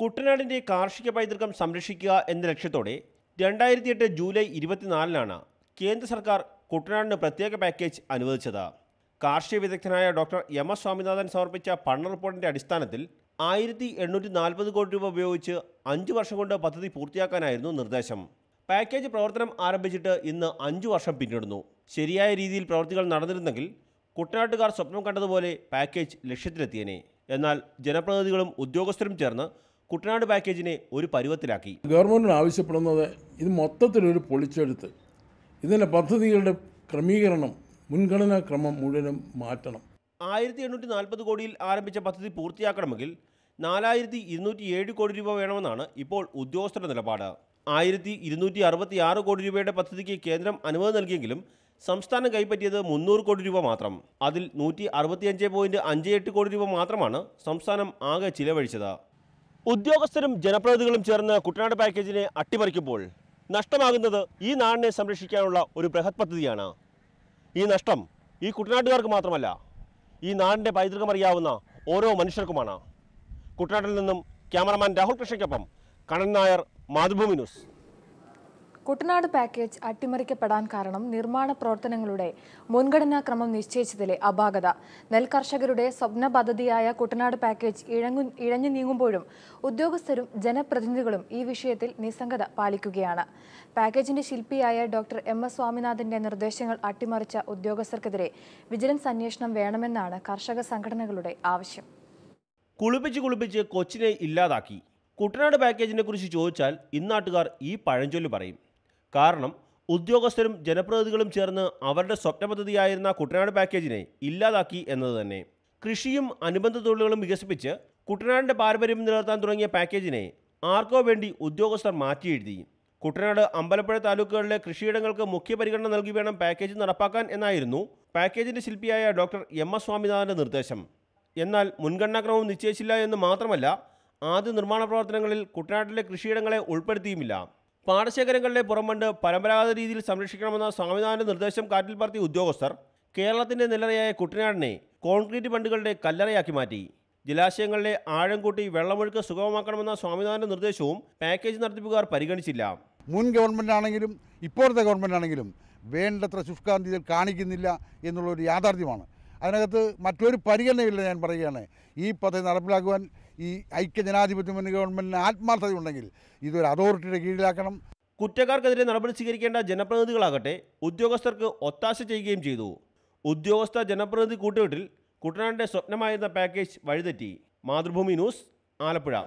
കുട്ടനാടിൻ്റെ കാർഷിക പൈതൃകം സംരക്ഷിക്കുക എന്ന ലക്ഷ്യത്തോടെ രണ്ടായിരത്തി എട്ട് ജൂലൈ ഇരുപത്തിനാലിനാണ് കേന്ദ്ര സർക്കാർ കുട്ടനാടിന് പ്രത്യേക പാക്കേജ് അനുവദിച്ചത് കാർഷിക വിദഗ്ധനായ ഡോക്ടർ എം എസ് സ്വാമിനാഥൻ സമർപ്പിച്ച പഠന റിപ്പോർട്ടിൻ്റെ അടിസ്ഥാനത്തിൽ ആയിരത്തി എണ്ണൂറ്റി നാൽപ്പത് കോടി രൂപ ഉപയോഗിച്ച് അഞ്ച് വർഷം കൊണ്ട് പദ്ധതി പൂർത്തിയാക്കാനായിരുന്നു നിർദ്ദേശം പാക്കേജ് പ്രവർത്തനം ആരംഭിച്ചിട്ട് ഇന്ന് അഞ്ച് വർഷം പിന്നിടുന്നു ശരിയായ രീതിയിൽ പ്രവൃത്തികൾ നടന്നിരുന്നെങ്കിൽ കുട്ടനാട്ടുകാർ സ്വപ്നം കണ്ടതുപോലെ പാക്കേജ് ലക്ഷ്യത്തിലെത്തിയനെ എന്നാൽ ജനപ്രതിനിധികളും ഉദ്യോഗസ്ഥരും ചേർന്ന് കുട്ടനാട് പാക്കേജിനെ ഒരു പരുവത്തിലാക്കി ഗവൺമെൻറ്റിന് ആവശ്യപ്പെടുന്നത് ഇത് മൊത്തത്തിലൊരു പൊളിച്ചെടുത്ത് ഇതിൻ്റെ പദ്ധതികളുടെ ക്രമീകരണം മുൻഗണനാ ക്രമം മുഴുവനും മാറ്റണം ആയിരത്തി എണ്ണൂറ്റി നാൽപ്പത് കോടിയിൽ ആരംഭിച്ച പദ്ധതി പൂർത്തിയാക്കണമെങ്കിൽ നാലായിരത്തി ഇരുന്നൂറ്റി ഏഴ് കോടി രൂപ വേണമെന്നാണ് ഇപ്പോൾ ഉദ്യോഗസ്ഥരുടെ നിലപാട് ആയിരത്തി ഇരുന്നൂറ്റി അറുപത്തി ആറ് കോടി രൂപയുടെ പദ്ധതിക്ക് കേന്ദ്രം അനുമതി നൽകിയെങ്കിലും സംസ്ഥാനം കൈപ്പറ്റിയത് മുന്നൂറ് കോടി രൂപ മാത്രം അതിൽ നൂറ്റി അറുപത്തിയഞ്ച് പോയിൻറ്റ് അഞ്ച് എട്ട് കോടി രൂപ മാത്രമാണ് സംസ്ഥാനം ആകെ ചിലവഴിച്ചത് ഉദ്യോഗസ്ഥരും ജനപ്രതിനിധികളും ചേർന്ന് കുട്ടനാട് പാക്കേജിനെ അട്ടിമറിക്കുമ്പോൾ നഷ്ടമാകുന്നത് ഈ നാടിനെ സംരക്ഷിക്കാനുള്ള ഒരു ബൃഹത് പദ്ധതിയാണ് ഈ നഷ്ടം ഈ കുട്ടനാട്ടുകാർക്ക് മാത്രമല്ല ഈ നാടിൻ്റെ അറിയാവുന്ന ഓരോ മനുഷ്യർക്കുമാണ് കുട്ടനാട്ടിൽ നിന്നും ക്യാമറമാൻ രാഹുൽ കൃഷ്ണയ്ക്കൊപ്പം കണ്ണൻ നായർ മാതൃഭൂമി ന്യൂസ് കുട്ടനാട് പാക്കേജ് അട്ടിമറിക്കപ്പെടാൻ കാരണം നിർമ്മാണ പ്രവർത്തനങ്ങളുടെ മുൻഗണനാ ക്രമം നിശ്ചയിച്ചതിലെ അപാകത നെൽകർഷകരുടെ സ്വപ്ന പദ്ധതിയായ കുട്ടനാട് പാക്കേജ് ഇഴങ്ങു ഇഴഞ്ഞു നീങ്ങുമ്പോഴും ഉദ്യോഗസ്ഥരും ജനപ്രതിനിധികളും ഈ വിഷയത്തിൽ നിസ്സംഗത പാലിക്കുകയാണ് പാക്കേജിന്റെ ശില്പിയായ ഡോക്ടർ എം എസ് സ്വാമിനാഥന്റെ നിർദ്ദേശങ്ങൾ അട്ടിമറിച്ച ഉദ്യോഗസ്ഥർക്കെതിരെ വിജിലൻസ് അന്വേഷണം വേണമെന്നാണ് കർഷക സംഘടനകളുടെ ആവശ്യം കുളിപ്പിച്ച് കുളിപ്പിച്ച് കൊച്ചിനെ ഇല്ലാതാക്കി കുട്ടനാട് പാക്കേജിനെ കുറിച്ച് ചോദിച്ചാൽ ഇന്നാട്ടുകാർ ഈ പഴഞ്ചൊല്ല് പറയും കാരണം ഉദ്യോഗസ്ഥരും ജനപ്രതിനിധികളും ചേർന്ന് അവരുടെ സ്വപ്ന പദ്ധതിയായിരുന്ന കുട്ടനാട് പാക്കേജിനെ ഇല്ലാതാക്കി എന്നത് തന്നെ കൃഷിയും അനുബന്ധ തൊഴിലുകളും വികസിപ്പിച്ച് കുട്ടനാടിൻ്റെ പാരമ്പര്യം നിലനിർത്താൻ തുടങ്ങിയ പാക്കേജിനെ ആർക്കോ വേണ്ടി ഉദ്യോഗസ്ഥർ മാറ്റിയെഴുതി കുട്ടനാട് അമ്പലപ്പുഴ താലൂക്കുകളിലെ കൃഷിയിടങ്ങൾക്ക് മുഖ്യ പരിഗണന നൽകി വേണം പാക്കേജ് നടപ്പാക്കാൻ എന്നായിരുന്നു പാക്കേജിൻ്റെ ശില്പിയായ ഡോക്ടർ എം എസ് സ്വാമിനാഥൻ്റെ നിർദ്ദേശം എന്നാൽ മുൻഗണനാക്രമം നിശ്ചയിച്ചില്ല എന്ന് മാത്രമല്ല ആദ്യ നിർമ്മാണ പ്രവർത്തനങ്ങളിൽ കുട്ടനാട്ടിലെ കൃഷിയിടങ്ങളെ ഉൾപ്പെടുത്തിയുമില്ല പാടശേഖരങ്ങളിലെ പുറമണ്ട് പരമ്പരാഗത രീതിയിൽ സംരക്ഷിക്കണമെന്ന സ്വാമിനാഥൻ്റെ നിർദ്ദേശം കാറ്റിൽ പറത്തിയ ഉദ്യോഗസ്ഥർ കേരളത്തിൻ്റെ നിലറയായ കുട്ടനാടിനെ കോൺക്രീറ്റ് ബണ്ടുകളുടെ കല്ലറയാക്കി മാറ്റി ജലാശയങ്ങളിലെ ആഴം കൂട്ടി വെള്ളമൊഴുക്ക് സുഗമമാക്കണമെന്ന സ്വാമിനാഥൻ്റെ നിർദ്ദേശവും പാക്കേജ് നടത്തിപ്പുകാർ പരിഗണിച്ചില്ല മുൻ ഗവൺമെൻ്റ് ആണെങ്കിലും ഇപ്പോഴത്തെ ഗവൺമെൻറ് ആണെങ്കിലും വേണ്ടത്ര ശുഷ്കാന്തി കാണിക്കുന്നില്ല എന്നുള്ളൊരു യാഥാർത്ഥ്യമാണ് അതിനകത്ത് മറ്റൊരു പരിഗണനയില്ല ഞാൻ പറയുകയാണ് ഈ പദ്ധതി നടപ്പിലാക്കുവാൻ ഈ ഐക്യ ജനാധിപത്യ ഗവൺമെന്റിന് ആത്മാർത്ഥത ഉണ്ടെങ്കിൽ ഇതൊരു അതോറിറ്റിയുടെ കീഴിലാക്കണം കുറ്റക്കാർക്കെതിരെ നടപടി സ്വീകരിക്കേണ്ട ജനപ്രതിനിധികളാകട്ടെ ഉദ്യോഗസ്ഥർക്ക് ഒത്താശ ചെയ്യുകയും ചെയ്തു ഉദ്യോഗസ്ഥ ജനപ്രതിനിധി കൂട്ടുകെട്ടിൽ കുട്ടനാടിന്റെ സ്വപ്നമായിരുന്ന പാക്കേജ് വഴിതെറ്റി മാതൃഭൂമി ന്യൂസ് ആലപ്പുഴ